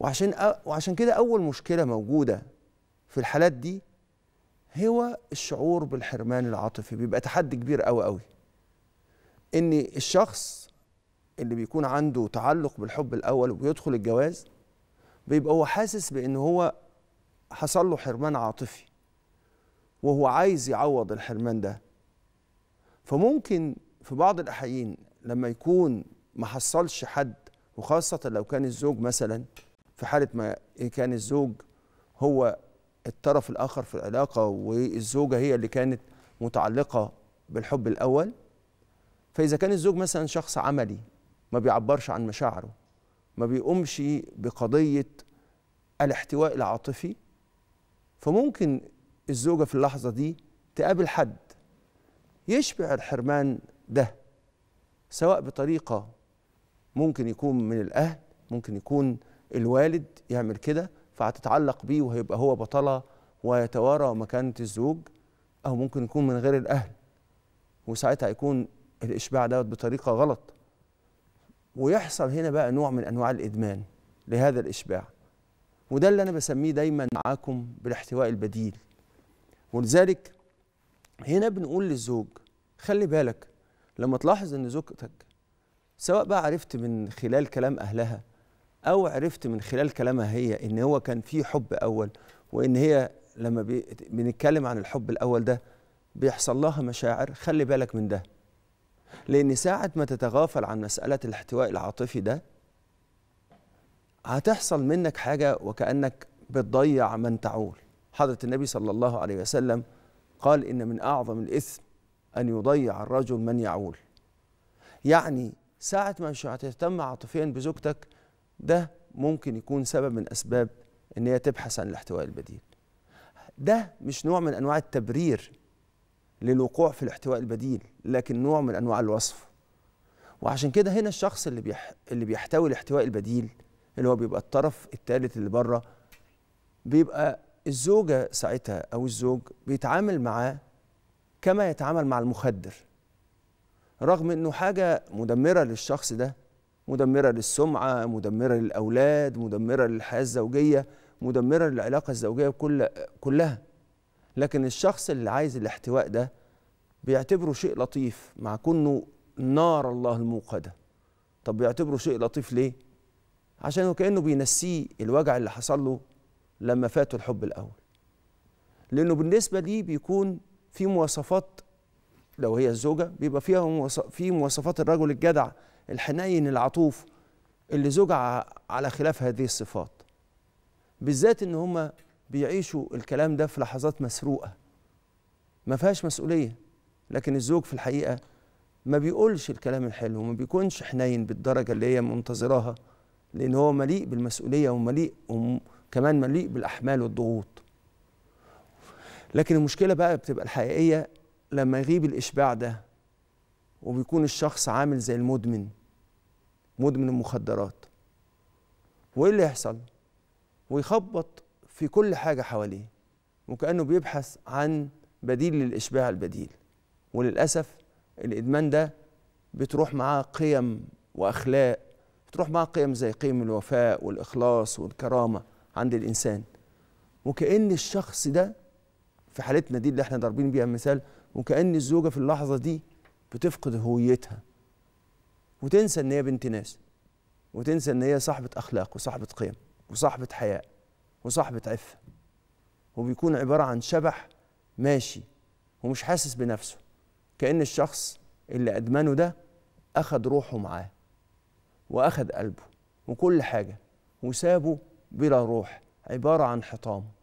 وعشان وعشان كده اول مشكله موجوده في الحالات دي هو الشعور بالحرمان العاطفي بيبقى تحدي كبير قوي قوي ان الشخص اللي بيكون عنده تعلق بالحب الاول وبيدخل الجواز بيبقى هو حاسس بان هو حصل له حرمان عاطفي وهو عايز يعوض الحرمان ده فممكن في بعض الاحيان لما يكون ما حصلش حد وخاصه لو كان الزوج مثلا في حاله ما كان الزوج هو الطرف الاخر في العلاقه والزوجه هي اللي كانت متعلقه بالحب الاول فاذا كان الزوج مثلا شخص عملي ما بيعبرش عن مشاعره ما بيقومش بقضيه الاحتواء العاطفي فممكن الزوجه في اللحظه دي تقابل حد يشبع الحرمان ده سواء بطريقه ممكن يكون من الاهل ممكن يكون الوالد يعمل كده فهتتعلق بيه وهيبقى هو بطلها ويتوارى مكانة الزوج أو ممكن يكون من غير الأهل وساعتها يكون الإشباع دوت بطريقة غلط ويحصل هنا بقى نوع من أنواع الإدمان لهذا الإشباع وده اللي أنا بسميه دايما معاكم بالاحتواء البديل ولذلك هنا بنقول للزوج خلي بالك لما تلاحظ ان زوجتك سواء بقى عرفت من خلال كلام اهلها او عرفت من خلال كلامها هي ان هو كان في حب اول وان هي لما بنتكلم عن الحب الاول ده بيحصل لها مشاعر خلي بالك من ده لان ساعه ما تتغافل عن مساله الاحتواء العاطفي ده هتحصل منك حاجه وكانك بتضيع من تعول حضره النبي صلى الله عليه وسلم قال ان من اعظم الاثم ان يضيع الرجل من يعول يعني ساعه ما مش هتهتم عاطفيا بزوجتك ده ممكن يكون سبب من اسباب ان هي تبحث عن الاحتواء البديل ده مش نوع من انواع التبرير للوقوع في الاحتواء البديل لكن نوع من انواع الوصف وعشان كده هنا الشخص اللي بيح... اللي بيحتوي الاحتواء البديل اللي هو بيبقى الطرف الثالث اللي بره بيبقى الزوجه ساعتها او الزوج بيتعامل معاه كما يتعامل مع المخدر رغم انه حاجه مدمره للشخص ده مدمرة للسمعة مدمرة للأولاد مدمرة للحياة الزوجية مدمرة للعلاقة الزوجية كل كلها لكن الشخص اللي عايز الاحتواء ده بيعتبره شيء لطيف مع كونه نار الله الموقدة طب بيعتبره شيء لطيف ليه؟ عشان وكأنه كأنه بينسيه الوجع اللي حصل له لما فاته الحب الأول لأنه بالنسبة لي بيكون في مواصفات لو هي الزوجة بيبقى فيها في مواصفات الرجل الجدع الحنين العطوف اللي زوجها على خلاف هذه الصفات بالذات ان هم بيعيشوا الكلام ده في لحظات مسروقه ما فيهاش مسؤوليه لكن الزوج في الحقيقه ما بيقولش الكلام الحلو وما بيكونش حنين بالدرجه اللي هي منتظراها لان هو مليء بالمسؤوليه ومليء وكمان مليء بالاحمال والضغوط لكن المشكله بقى بتبقى الحقيقيه لما يغيب الاشباع ده وبيكون الشخص عامل زي المدمن مدمن المخدرات وايه اللي يحصل ويخبط في كل حاجه حواليه وكانه بيبحث عن بديل للاشباع البديل وللاسف الادمان ده بتروح معاه قيم واخلاق بتروح معاه قيم زي قيم الوفاء والاخلاص والكرامه عند الانسان وكان الشخص ده في حالتنا دي اللي احنا ضاربين بيها مثال وكان الزوجه في اللحظه دي بتفقد هويتها وتنسى ان هي بنت ناس وتنسى ان هي صاحبه اخلاق وصاحبه قيم وصاحبه حياء وصاحبه عفه وبيكون عباره عن شبح ماشي ومش حاسس بنفسه كأن الشخص اللي أدمنه ده أخد روحه معاه وأخد قلبه وكل حاجة وسابه بلا روح عبارة عن حطام